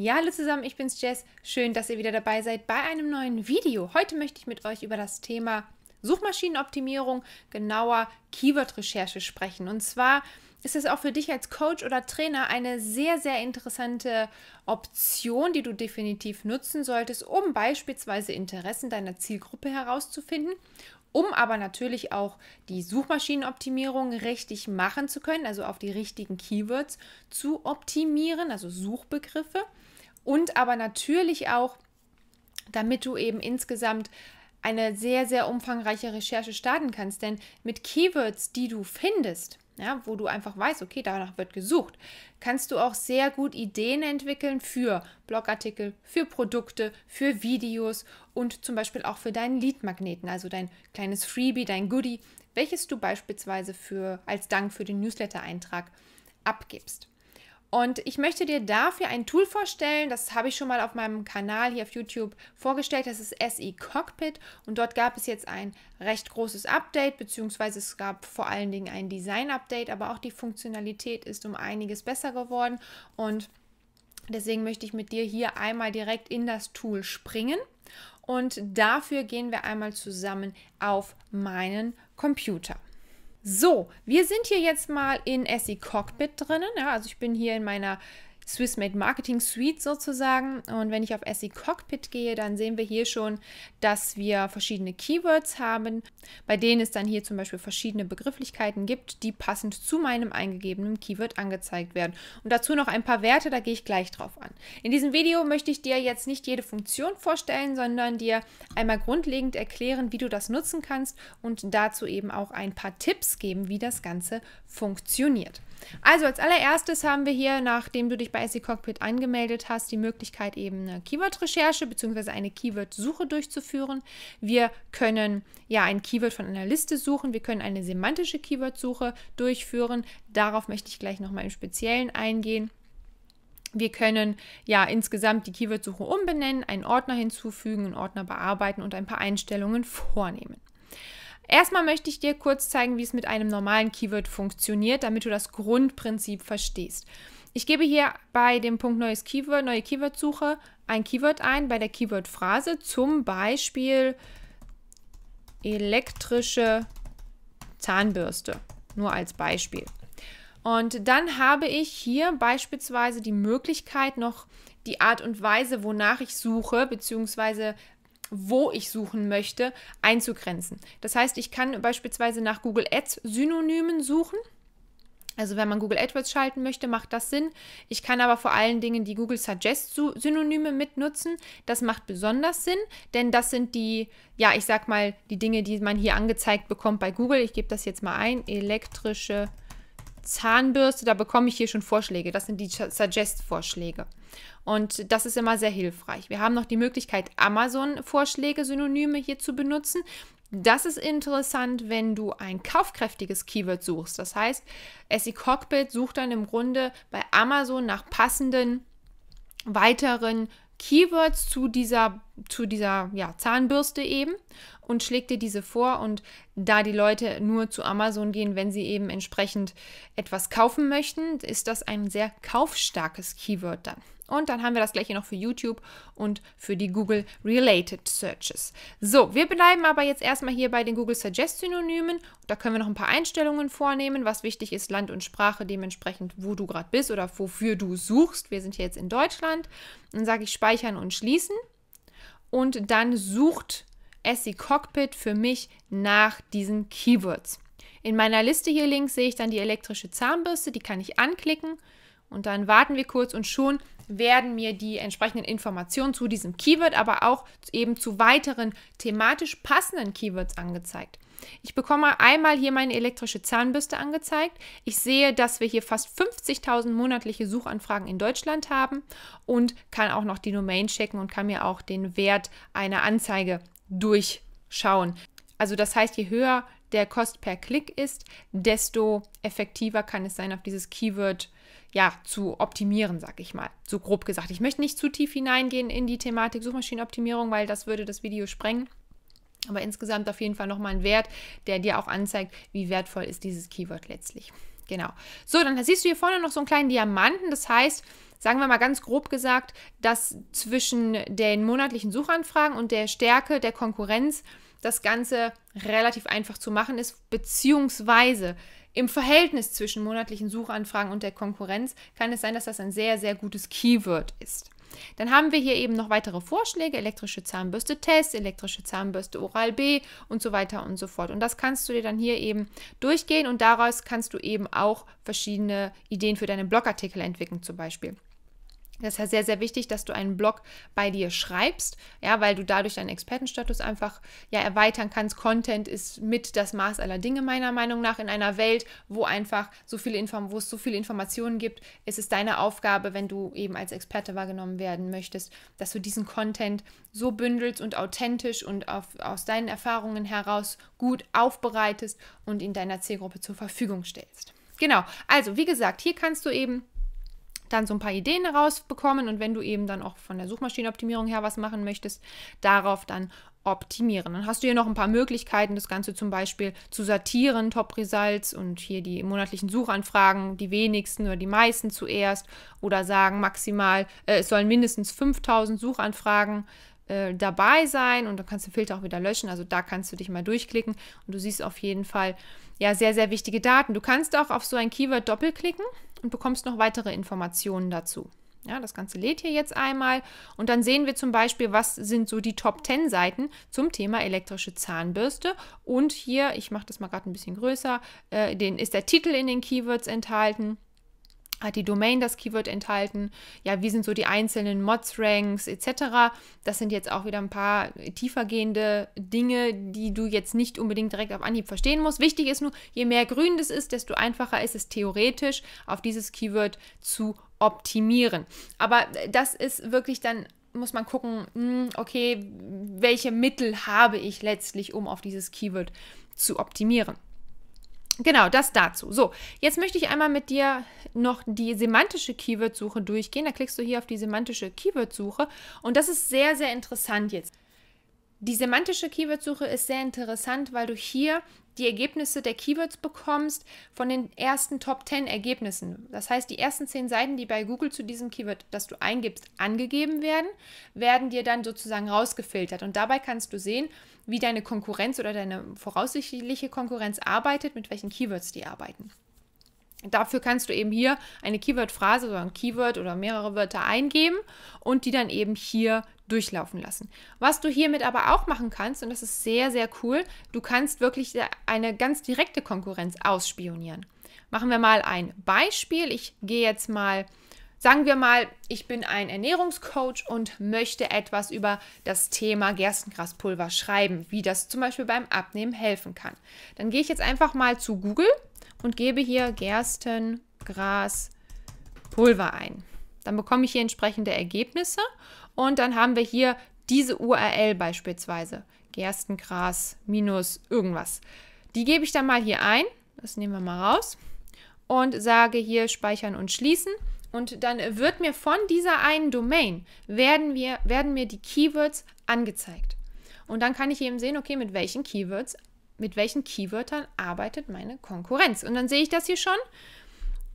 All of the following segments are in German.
Ja, hallo zusammen, ich bin's Jess. Schön, dass ihr wieder dabei seid bei einem neuen Video. Heute möchte ich mit euch über das Thema Suchmaschinenoptimierung, genauer Keyword-Recherche sprechen. Und zwar ist es auch für dich als Coach oder Trainer eine sehr, sehr interessante Option, die du definitiv nutzen solltest, um beispielsweise Interessen deiner Zielgruppe herauszufinden um aber natürlich auch die Suchmaschinenoptimierung richtig machen zu können, also auf die richtigen Keywords zu optimieren, also Suchbegriffe und aber natürlich auch, damit du eben insgesamt eine sehr, sehr umfangreiche Recherche starten kannst. Denn mit Keywords, die du findest, ja, wo du einfach weißt, okay, danach wird gesucht, kannst du auch sehr gut Ideen entwickeln für Blogartikel, für Produkte, für Videos und zum Beispiel auch für deinen Leadmagneten, also dein kleines Freebie, dein Goodie, welches du beispielsweise für, als Dank für den Newsletter-Eintrag abgibst. Und ich möchte dir dafür ein Tool vorstellen, das habe ich schon mal auf meinem Kanal hier auf YouTube vorgestellt, das ist SE Cockpit und dort gab es jetzt ein recht großes Update, beziehungsweise es gab vor allen Dingen ein Design-Update, aber auch die Funktionalität ist um einiges besser geworden und deswegen möchte ich mit dir hier einmal direkt in das Tool springen und dafür gehen wir einmal zusammen auf meinen Computer. So, wir sind hier jetzt mal in SE Cockpit drinnen. Ja, also ich bin hier in meiner Swissmade Marketing Suite sozusagen. Und wenn ich auf SE Cockpit gehe, dann sehen wir hier schon, dass wir verschiedene Keywords haben, bei denen es dann hier zum Beispiel verschiedene Begrifflichkeiten gibt, die passend zu meinem eingegebenen Keyword angezeigt werden. Und dazu noch ein paar Werte, da gehe ich gleich drauf an. In diesem Video möchte ich dir jetzt nicht jede Funktion vorstellen, sondern dir einmal grundlegend erklären, wie du das nutzen kannst und dazu eben auch ein paar Tipps geben, wie das Ganze funktioniert. Also als allererstes haben wir hier, nachdem du dich bei SE Cockpit angemeldet hast, die Möglichkeit eben eine Keyword-Recherche bzw. eine Keyword-Suche durchzuführen. Wir können ja ein Keyword von einer Liste suchen, wir können eine semantische Keyword-Suche durchführen. Darauf möchte ich gleich nochmal im Speziellen eingehen. Wir können ja insgesamt die Keyword-Suche umbenennen, einen Ordner hinzufügen, einen Ordner bearbeiten und ein paar Einstellungen vornehmen. Erstmal möchte ich dir kurz zeigen, wie es mit einem normalen Keyword funktioniert, damit du das Grundprinzip verstehst. Ich gebe hier bei dem Punkt neues Keyword, neue Keywordsuche ein Keyword ein, bei der Keyword-Phrase zum Beispiel elektrische Zahnbürste, nur als Beispiel. Und dann habe ich hier beispielsweise die Möglichkeit, noch die Art und Weise, wonach ich suche, beziehungsweise wo ich suchen möchte, einzugrenzen. Das heißt, ich kann beispielsweise nach Google Ads Synonymen suchen. Also wenn man Google AdWords schalten möchte, macht das Sinn. Ich kann aber vor allen Dingen die Google Suggest Synonyme mitnutzen. Das macht besonders Sinn, denn das sind die, ja, ich sag mal, die Dinge, die man hier angezeigt bekommt bei Google. Ich gebe das jetzt mal ein, elektrische Zahnbürste, da bekomme ich hier schon Vorschläge. Das sind die Suggest-Vorschläge. Und das ist immer sehr hilfreich. Wir haben noch die Möglichkeit, Amazon-Vorschläge, Synonyme hier zu benutzen. Das ist interessant, wenn du ein kaufkräftiges Keyword suchst. Das heißt, SE Cockpit sucht dann im Grunde bei Amazon nach passenden weiteren Keywords zu dieser, zu dieser ja, Zahnbürste eben und schlägt dir diese vor. Und da die Leute nur zu Amazon gehen, wenn sie eben entsprechend etwas kaufen möchten, ist das ein sehr kaufstarkes Keyword dann. Und dann haben wir das gleiche noch für YouTube und für die Google Related Searches. So, wir bleiben aber jetzt erstmal hier bei den Google Suggest Synonymen. Da können wir noch ein paar Einstellungen vornehmen. Was wichtig ist, Land und Sprache, dementsprechend, wo du gerade bist oder wofür du suchst. Wir sind hier jetzt in Deutschland. Dann sage ich Speichern und Schließen. Und dann sucht SE Cockpit für mich nach diesen Keywords. In meiner Liste hier links sehe ich dann die elektrische Zahnbürste, die kann ich anklicken und dann warten wir kurz und schon werden mir die entsprechenden Informationen zu diesem Keyword, aber auch eben zu weiteren thematisch passenden Keywords angezeigt. Ich bekomme einmal hier meine elektrische Zahnbürste angezeigt. Ich sehe, dass wir hier fast 50.000 monatliche Suchanfragen in Deutschland haben und kann auch noch die Domain checken und kann mir auch den Wert einer Anzeige durchschauen. Also das heißt, je höher der Kost per Klick ist, desto effektiver kann es sein, auf dieses Keyword zu ja, zu optimieren, sag ich mal. So grob gesagt. Ich möchte nicht zu tief hineingehen in die Thematik Suchmaschinenoptimierung, weil das würde das Video sprengen. Aber insgesamt auf jeden Fall nochmal ein Wert, der dir auch anzeigt, wie wertvoll ist dieses Keyword letztlich. Genau. So, dann siehst du hier vorne noch so einen kleinen Diamanten. Das heißt, sagen wir mal ganz grob gesagt, dass zwischen den monatlichen Suchanfragen und der Stärke der Konkurrenz das Ganze relativ einfach zu machen ist, beziehungsweise im Verhältnis zwischen monatlichen Suchanfragen und der Konkurrenz kann es sein, dass das ein sehr, sehr gutes Keyword ist. Dann haben wir hier eben noch weitere Vorschläge, elektrische Zahnbürste Test, elektrische Zahnbürste Oral B und so weiter und so fort. Und das kannst du dir dann hier eben durchgehen und daraus kannst du eben auch verschiedene Ideen für deinen Blogartikel entwickeln zum Beispiel. Das ist ja sehr, sehr wichtig, dass du einen Blog bei dir schreibst, ja, weil du dadurch deinen Expertenstatus einfach ja erweitern kannst. Content ist mit das Maß aller Dinge, meiner Meinung nach, in einer Welt, wo einfach so viele Inform wo es so viele Informationen gibt, ist es deine Aufgabe, wenn du eben als Experte wahrgenommen werden möchtest, dass du diesen Content so bündelst und authentisch und auf, aus deinen Erfahrungen heraus gut aufbereitest und ihn deiner Zielgruppe zur Verfügung stellst. Genau, also wie gesagt, hier kannst du eben dann so ein paar Ideen herausbekommen und wenn du eben dann auch von der Suchmaschinenoptimierung her was machen möchtest, darauf dann optimieren. Dann hast du hier noch ein paar Möglichkeiten, das Ganze zum Beispiel zu sortieren, Top Results und hier die monatlichen Suchanfragen, die wenigsten oder die meisten zuerst oder sagen maximal, äh, es sollen mindestens 5000 Suchanfragen äh, dabei sein und dann kannst du den Filter auch wieder löschen. Also da kannst du dich mal durchklicken und du siehst auf jeden Fall ja sehr, sehr wichtige Daten. Du kannst auch auf so ein Keyword doppelklicken und bekommst noch weitere Informationen dazu. Ja, das Ganze lädt hier jetzt einmal und dann sehen wir zum Beispiel, was sind so die Top 10 Seiten zum Thema elektrische Zahnbürste. Und hier, ich mache das mal gerade ein bisschen größer, äh, den, ist der Titel in den Keywords enthalten hat die Domain das Keyword enthalten? Ja, wie sind so die einzelnen Mods-Ranks etc.? Das sind jetzt auch wieder ein paar tiefergehende Dinge, die du jetzt nicht unbedingt direkt auf Anhieb verstehen musst. Wichtig ist nur, je mehr grün das ist, desto einfacher ist es theoretisch, auf dieses Keyword zu optimieren. Aber das ist wirklich dann muss man gucken, hm, okay, welche Mittel habe ich letztlich, um auf dieses Keyword zu optimieren. Genau, das dazu. So, jetzt möchte ich einmal mit dir noch die semantische Keyword-Suche durchgehen. Da klickst du hier auf die semantische Keyword-Suche und das ist sehr, sehr interessant jetzt. Die semantische Keyword-Suche ist sehr interessant, weil du hier die Ergebnisse der Keywords bekommst von den ersten Top 10 Ergebnissen. Das heißt, die ersten 10 Seiten, die bei Google zu diesem Keyword, das du eingibst, angegeben werden, werden dir dann sozusagen rausgefiltert. Und dabei kannst du sehen, wie deine Konkurrenz oder deine voraussichtliche Konkurrenz arbeitet, mit welchen Keywords die arbeiten. Dafür kannst du eben hier eine Keyword-Phrase oder ein Keyword oder mehrere Wörter eingeben und die dann eben hier durchlaufen lassen. Was du hiermit aber auch machen kannst, und das ist sehr, sehr cool, du kannst wirklich eine ganz direkte Konkurrenz ausspionieren. Machen wir mal ein Beispiel. Ich gehe jetzt mal, sagen wir mal, ich bin ein Ernährungscoach und möchte etwas über das Thema Gerstengraspulver schreiben, wie das zum Beispiel beim Abnehmen helfen kann. Dann gehe ich jetzt einfach mal zu Google und gebe hier Gerstengraspulver ein. Dann bekomme ich hier entsprechende Ergebnisse und dann haben wir hier diese URL beispielsweise. Gerstengras minus irgendwas. Die gebe ich dann mal hier ein. Das nehmen wir mal raus. Und sage hier speichern und schließen. Und dann wird mir von dieser einen Domain, werden, wir, werden mir die Keywords angezeigt. Und dann kann ich eben sehen, okay, mit welchen Keywords mit welchen Keywörtern arbeitet meine Konkurrenz. Und dann sehe ich das hier schon.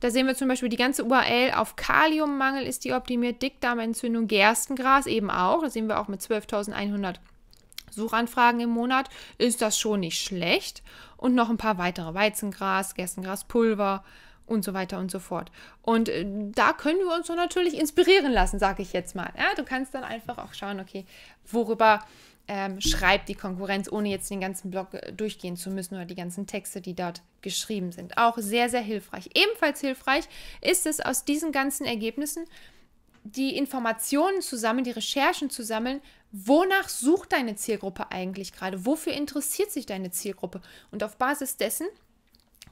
Da sehen wir zum Beispiel die ganze URL auf Kaliummangel ist die optimiert, Dickdarmentzündung, Gerstengras eben auch. Da sehen wir auch mit 12.100 Suchanfragen im Monat. Ist das schon nicht schlecht? Und noch ein paar weitere Weizengras, Gerstengraspulver und so weiter und so fort. Und äh, da können wir uns so natürlich inspirieren lassen, sage ich jetzt mal. Ja, du kannst dann einfach auch schauen, okay, worüber ähm, schreibt die Konkurrenz, ohne jetzt den ganzen Blog äh, durchgehen zu müssen oder die ganzen Texte, die dort geschrieben sind. Auch sehr, sehr hilfreich. Ebenfalls hilfreich ist es, aus diesen ganzen Ergebnissen die Informationen zu sammeln, die Recherchen zu sammeln, wonach sucht deine Zielgruppe eigentlich gerade, wofür interessiert sich deine Zielgruppe und auf Basis dessen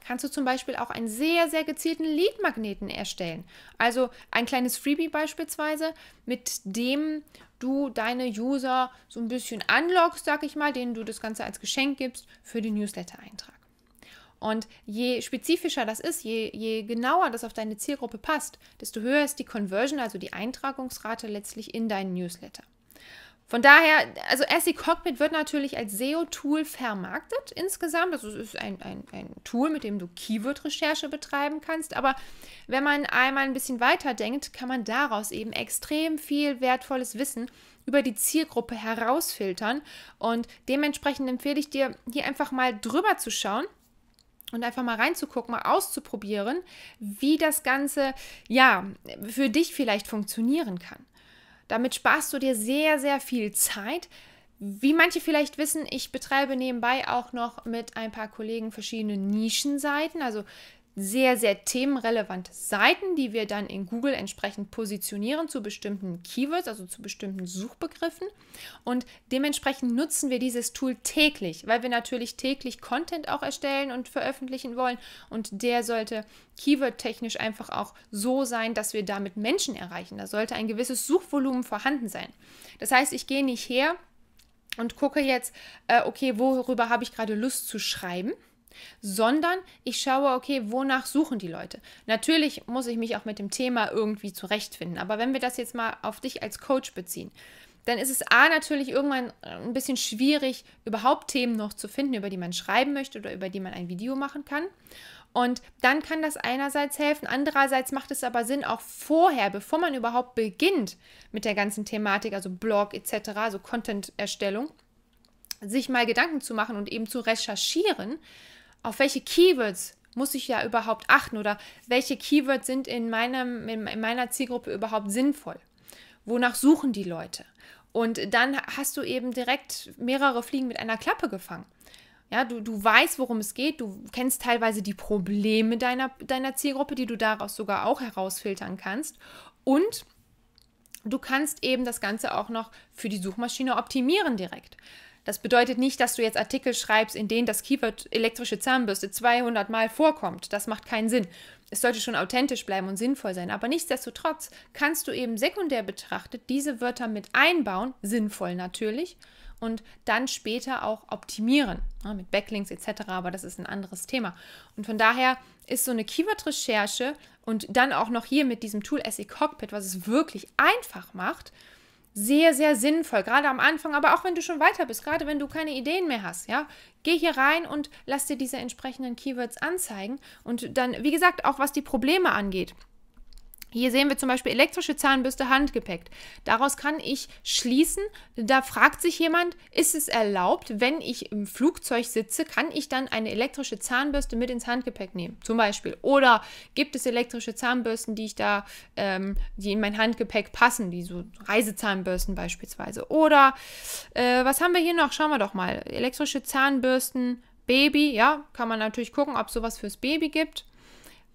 kannst du zum Beispiel auch einen sehr, sehr gezielten Lead-Magneten erstellen. Also ein kleines Freebie beispielsweise, mit dem du deine User so ein bisschen anlockst, sag ich mal, denen du das Ganze als Geschenk gibst für den Newsletter-Eintrag. Und je spezifischer das ist, je, je genauer das auf deine Zielgruppe passt, desto höher ist die Conversion, also die Eintragungsrate letztlich in deinen Newsletter. Von daher, also SE Cockpit wird natürlich als SEO-Tool vermarktet insgesamt. Das also ist ein, ein, ein Tool, mit dem du Keyword-Recherche betreiben kannst. Aber wenn man einmal ein bisschen weiterdenkt, kann man daraus eben extrem viel wertvolles Wissen über die Zielgruppe herausfiltern. Und dementsprechend empfehle ich dir, hier einfach mal drüber zu schauen und einfach mal reinzugucken, mal auszuprobieren, wie das Ganze ja für dich vielleicht funktionieren kann. Damit sparst du dir sehr, sehr viel Zeit. Wie manche vielleicht wissen, ich betreibe nebenbei auch noch mit ein paar Kollegen verschiedene Nischenseiten. Also sehr, sehr themenrelevante Seiten, die wir dann in Google entsprechend positionieren zu bestimmten Keywords, also zu bestimmten Suchbegriffen. Und dementsprechend nutzen wir dieses Tool täglich, weil wir natürlich täglich Content auch erstellen und veröffentlichen wollen. Und der sollte keyword-technisch einfach auch so sein, dass wir damit Menschen erreichen. Da sollte ein gewisses Suchvolumen vorhanden sein. Das heißt, ich gehe nicht her und gucke jetzt, äh, okay, worüber habe ich gerade Lust zu schreiben sondern ich schaue, okay, wonach suchen die Leute. Natürlich muss ich mich auch mit dem Thema irgendwie zurechtfinden, aber wenn wir das jetzt mal auf dich als Coach beziehen, dann ist es A natürlich irgendwann äh, ein bisschen schwierig, überhaupt Themen noch zu finden, über die man schreiben möchte oder über die man ein Video machen kann. Und dann kann das einerseits helfen, andererseits macht es aber Sinn, auch vorher, bevor man überhaupt beginnt mit der ganzen Thematik, also Blog etc., also Content-Erstellung, sich mal Gedanken zu machen und eben zu recherchieren, auf welche Keywords muss ich ja überhaupt achten oder welche Keywords sind in, meinem, in meiner Zielgruppe überhaupt sinnvoll? Wonach suchen die Leute? Und dann hast du eben direkt mehrere Fliegen mit einer Klappe gefangen. Ja, du, du weißt, worum es geht, du kennst teilweise die Probleme deiner, deiner Zielgruppe, die du daraus sogar auch herausfiltern kannst. Und du kannst eben das Ganze auch noch für die Suchmaschine optimieren direkt. Das bedeutet nicht, dass du jetzt Artikel schreibst, in denen das Keyword elektrische Zahnbürste 200 Mal vorkommt. Das macht keinen Sinn. Es sollte schon authentisch bleiben und sinnvoll sein. Aber nichtsdestotrotz kannst du eben sekundär betrachtet diese Wörter mit einbauen, sinnvoll natürlich, und dann später auch optimieren ja, ne, mit Backlinks etc. Aber das ist ein anderes Thema. Und von daher ist so eine Keyword-Recherche und dann auch noch hier mit diesem Tool SE Cockpit, was es wirklich einfach macht, sehr, sehr sinnvoll, gerade am Anfang, aber auch wenn du schon weiter bist, gerade wenn du keine Ideen mehr hast, ja, geh hier rein und lass dir diese entsprechenden Keywords anzeigen und dann, wie gesagt, auch was die Probleme angeht. Hier sehen wir zum Beispiel elektrische Zahnbürste handgepackt. Daraus kann ich schließen, da fragt sich jemand, ist es erlaubt, wenn ich im Flugzeug sitze, kann ich dann eine elektrische Zahnbürste mit ins Handgepäck nehmen, zum Beispiel. Oder gibt es elektrische Zahnbürsten, die ich da, ähm, die in mein Handgepäck passen, wie so Reisezahnbürsten beispielsweise. Oder äh, was haben wir hier noch? Schauen wir doch mal. Elektrische Zahnbürsten, Baby, ja, kann man natürlich gucken, ob es sowas fürs Baby gibt.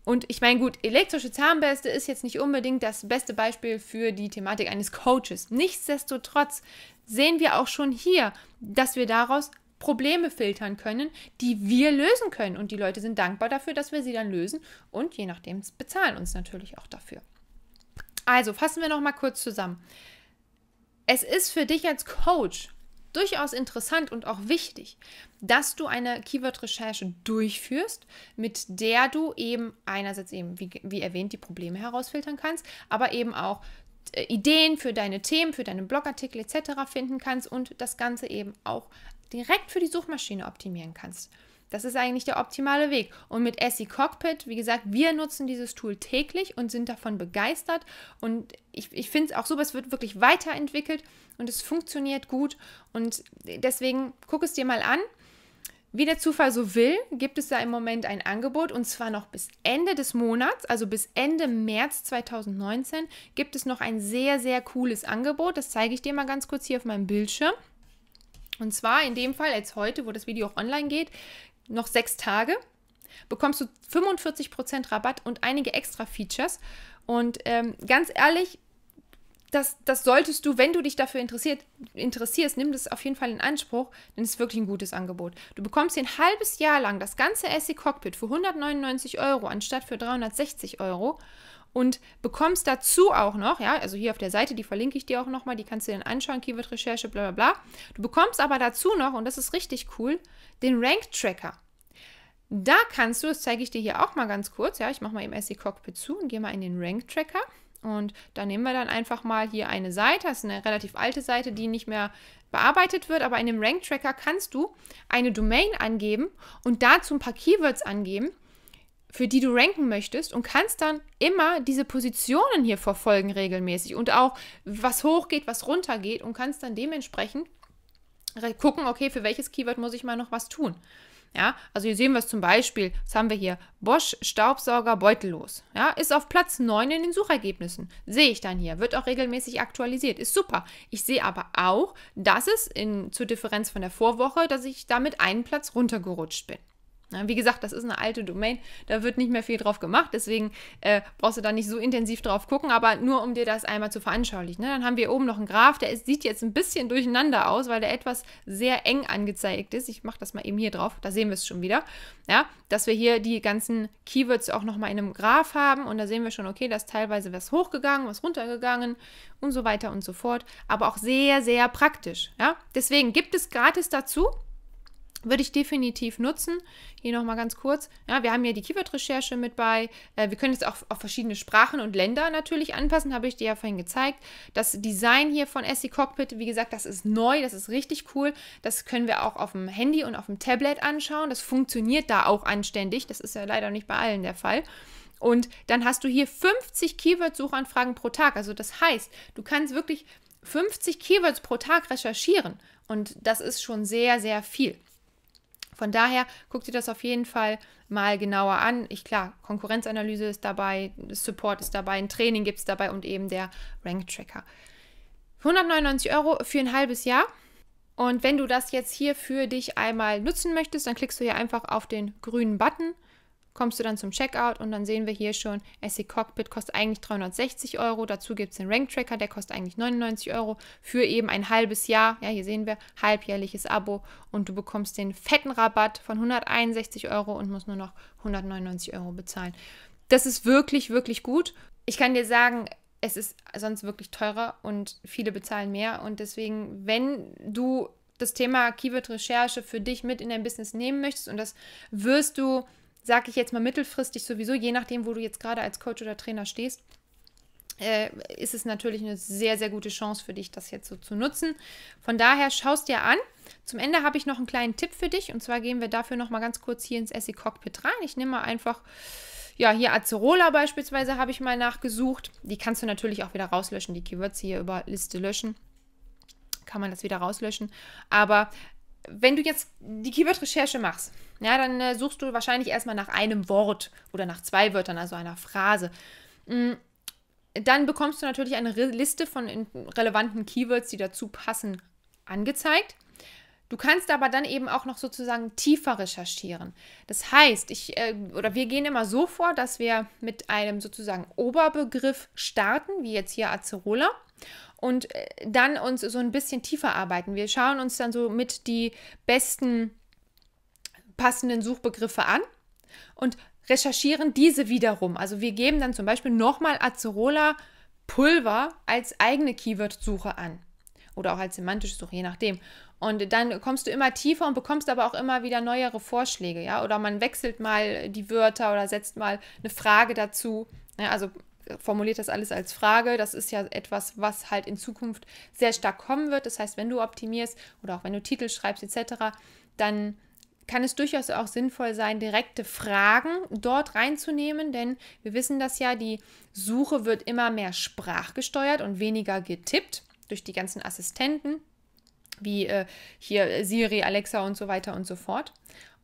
Und ich meine, gut, elektrische Zahnbürste ist jetzt nicht unbedingt das beste Beispiel für die Thematik eines Coaches. Nichtsdestotrotz sehen wir auch schon hier, dass wir daraus Probleme filtern können, die wir lösen können. Und die Leute sind dankbar dafür, dass wir sie dann lösen. Und je nachdem bezahlen uns natürlich auch dafür. Also fassen wir nochmal kurz zusammen. Es ist für dich als Coach durchaus interessant und auch wichtig, dass du eine Keyword-Recherche durchführst, mit der du eben einerseits eben, wie, wie erwähnt, die Probleme herausfiltern kannst, aber eben auch äh, Ideen für deine Themen, für deine Blogartikel etc. finden kannst und das Ganze eben auch direkt für die Suchmaschine optimieren kannst. Das ist eigentlich der optimale Weg. Und mit SE Cockpit, wie gesagt, wir nutzen dieses Tool täglich und sind davon begeistert. Und ich, ich finde es auch super, es wird wirklich weiterentwickelt und es funktioniert gut. Und deswegen guck es dir mal an. Wie der Zufall so will, gibt es da im Moment ein Angebot und zwar noch bis Ende des Monats, also bis Ende März 2019, gibt es noch ein sehr, sehr cooles Angebot. Das zeige ich dir mal ganz kurz hier auf meinem Bildschirm. Und zwar in dem Fall, als heute, wo das Video auch online geht, noch sechs Tage, bekommst du 45% Rabatt und einige extra Features. Und ähm, ganz ehrlich, das, das solltest du, wenn du dich dafür interessiert, interessierst, nimm das auf jeden Fall in Anspruch, denn es ist wirklich ein gutes Angebot. Du bekommst hier ein halbes Jahr lang das ganze SE Cockpit für 199 Euro anstatt für 360 Euro und bekommst dazu auch noch, ja, also hier auf der Seite, die verlinke ich dir auch nochmal, die kannst du dir dann anschauen, Keyword-Recherche, bla bla bla. Du bekommst aber dazu noch, und das ist richtig cool, den Rank-Tracker. Da kannst du, das zeige ich dir hier auch mal ganz kurz, ja, ich mache mal eben SE Cockpit zu und gehe mal in den Rank-Tracker. Und da nehmen wir dann einfach mal hier eine Seite, das ist eine relativ alte Seite, die nicht mehr bearbeitet wird, aber in dem Rank-Tracker kannst du eine Domain angeben und dazu ein paar Keywords angeben für die du ranken möchtest und kannst dann immer diese Positionen hier verfolgen regelmäßig und auch was hochgeht, was runtergeht und kannst dann dementsprechend gucken, okay, für welches Keyword muss ich mal noch was tun. Ja, also hier sehen wir es zum Beispiel, was haben wir hier? Bosch Staubsauger beutellos. Ja, ist auf Platz 9 in den Suchergebnissen. Sehe ich dann hier. Wird auch regelmäßig aktualisiert. Ist super. Ich sehe aber auch, dass es in, zur Differenz von der Vorwoche, dass ich damit einen Platz runtergerutscht bin. Wie gesagt, das ist eine alte Domain, da wird nicht mehr viel drauf gemacht, deswegen äh, brauchst du da nicht so intensiv drauf gucken, aber nur um dir das einmal zu veranschaulichen. Ne? Dann haben wir oben noch einen Graph, der ist, sieht jetzt ein bisschen durcheinander aus, weil der etwas sehr eng angezeigt ist. Ich mache das mal eben hier drauf, da sehen wir es schon wieder. Ja, dass wir hier die ganzen Keywords auch nochmal in einem Graph haben und da sehen wir schon, okay, dass teilweise was hochgegangen, was runtergegangen und so weiter und so fort, aber auch sehr, sehr praktisch. Ja? Deswegen gibt es gratis dazu würde ich definitiv nutzen. Hier nochmal ganz kurz. Ja, wir haben ja die Keyword-Recherche mit bei. Äh, wir können jetzt auch auf verschiedene Sprachen und Länder natürlich anpassen, habe ich dir ja vorhin gezeigt. Das Design hier von SE Cockpit, wie gesagt, das ist neu, das ist richtig cool. Das können wir auch auf dem Handy und auf dem Tablet anschauen. Das funktioniert da auch anständig. Das ist ja leider nicht bei allen der Fall. Und dann hast du hier 50 Keyword-Suchanfragen pro Tag. Also das heißt, du kannst wirklich 50 Keywords pro Tag recherchieren. Und das ist schon sehr, sehr viel. Von daher guckt ihr das auf jeden Fall mal genauer an. Ich klar, Konkurrenzanalyse ist dabei, Support ist dabei, ein Training gibt es dabei und eben der Rank Tracker. 199 Euro für ein halbes Jahr. Und wenn du das jetzt hier für dich einmal nutzen möchtest, dann klickst du hier einfach auf den grünen Button kommst du dann zum Checkout und dann sehen wir hier schon, SE Cockpit kostet eigentlich 360 Euro. Dazu gibt es den Rank Tracker, der kostet eigentlich 99 Euro für eben ein halbes Jahr. Ja, hier sehen wir halbjährliches Abo und du bekommst den fetten Rabatt von 161 Euro und musst nur noch 199 Euro bezahlen. Das ist wirklich, wirklich gut. Ich kann dir sagen, es ist sonst wirklich teurer und viele bezahlen mehr. Und deswegen, wenn du das Thema Keyword-Recherche für dich mit in dein Business nehmen möchtest und das wirst du sage ich jetzt mal mittelfristig sowieso, je nachdem, wo du jetzt gerade als Coach oder Trainer stehst, äh, ist es natürlich eine sehr, sehr gute Chance für dich, das jetzt so zu nutzen. Von daher schaust dir an. Zum Ende habe ich noch einen kleinen Tipp für dich und zwar gehen wir dafür noch mal ganz kurz hier ins SE Cockpit rein. Ich nehme mal einfach ja, hier Acerola beispielsweise habe ich mal nachgesucht. Die kannst du natürlich auch wieder rauslöschen, die Keywords hier über Liste löschen. Kann man das wieder rauslöschen. Aber wenn du jetzt die Keyword-Recherche machst, ja, dann äh, suchst du wahrscheinlich erstmal nach einem Wort oder nach zwei Wörtern, also einer Phrase. Mm, dann bekommst du natürlich eine Liste von relevanten Keywords, die dazu passen, angezeigt. Du kannst aber dann eben auch noch sozusagen tiefer recherchieren. Das heißt, ich äh, oder wir gehen immer so vor, dass wir mit einem sozusagen Oberbegriff starten, wie jetzt hier Acerola und äh, dann uns so ein bisschen tiefer arbeiten. Wir schauen uns dann so mit die besten passenden Suchbegriffe an und recherchieren diese wiederum. Also wir geben dann zum Beispiel nochmal Acerola Pulver als eigene Keyword-Suche an oder auch als semantische Suche, je nachdem. Und dann kommst du immer tiefer und bekommst aber auch immer wieder neuere Vorschläge, ja. Oder man wechselt mal die Wörter oder setzt mal eine Frage dazu. Ja, also formuliert das alles als Frage. Das ist ja etwas, was halt in Zukunft sehr stark kommen wird. Das heißt, wenn du optimierst oder auch wenn du Titel schreibst etc., dann kann es durchaus auch sinnvoll sein, direkte Fragen dort reinzunehmen, denn wir wissen das ja, die Suche wird immer mehr sprachgesteuert und weniger getippt durch die ganzen Assistenten wie äh, hier Siri, Alexa und so weiter und so fort.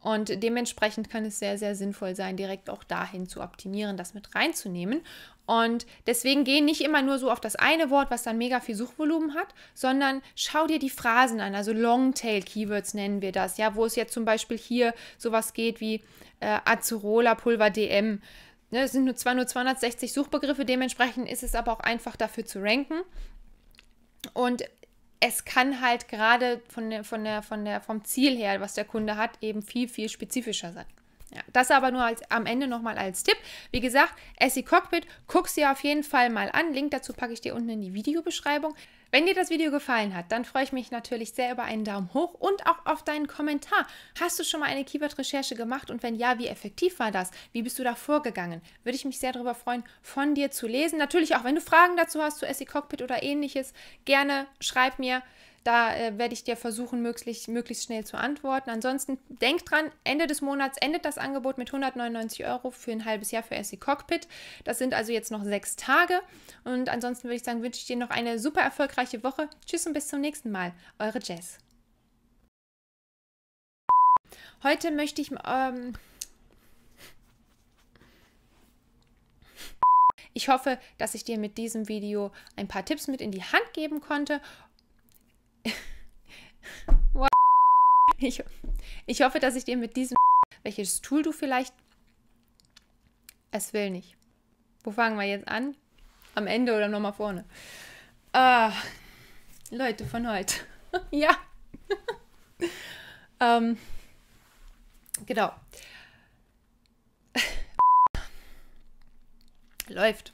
Und dementsprechend kann es sehr, sehr sinnvoll sein, direkt auch dahin zu optimieren, das mit reinzunehmen. Und deswegen geh nicht immer nur so auf das eine Wort, was dann mega viel Suchvolumen hat, sondern schau dir die Phrasen an. Also Longtail-Keywords nennen wir das, ja, wo es jetzt zum Beispiel hier sowas geht wie äh, Acerola Pulver DM. Ne, es sind nur zwar nur 260 Suchbegriffe, dementsprechend ist es aber auch einfach dafür zu ranken. Und es kann halt gerade von der, von der, von der, vom Ziel her, was der Kunde hat, eben viel, viel spezifischer sein. Ja, das aber nur als, am Ende nochmal als Tipp. Wie gesagt, SE Cockpit, guck sie auf jeden Fall mal an. Link dazu packe ich dir unten in die Videobeschreibung. Wenn dir das Video gefallen hat, dann freue ich mich natürlich sehr über einen Daumen hoch und auch auf deinen Kommentar. Hast du schon mal eine Keyword-Recherche gemacht und wenn ja, wie effektiv war das? Wie bist du da vorgegangen? Würde ich mich sehr darüber freuen, von dir zu lesen. Natürlich auch, wenn du Fragen dazu hast zu SE Cockpit oder ähnliches, gerne schreib mir. Da äh, werde ich dir versuchen, möglichst, möglichst schnell zu antworten. Ansonsten denk dran, Ende des Monats endet das Angebot mit 199 Euro für ein halbes Jahr für SE Cockpit. Das sind also jetzt noch sechs Tage. Und ansonsten würde ich sagen, wünsche ich dir noch eine super erfolgreiche Woche. Tschüss und bis zum nächsten Mal. Eure Jess. Heute möchte ich... Ähm Ich hoffe, dass ich dir mit diesem Video ein paar Tipps mit in die Hand geben konnte Ich, ich hoffe, dass ich dir mit diesem, welches Tool du vielleicht, es will nicht. Wo fangen wir jetzt an? Am Ende oder nochmal vorne? Ah, Leute von heute. ja. ähm, genau. Läuft.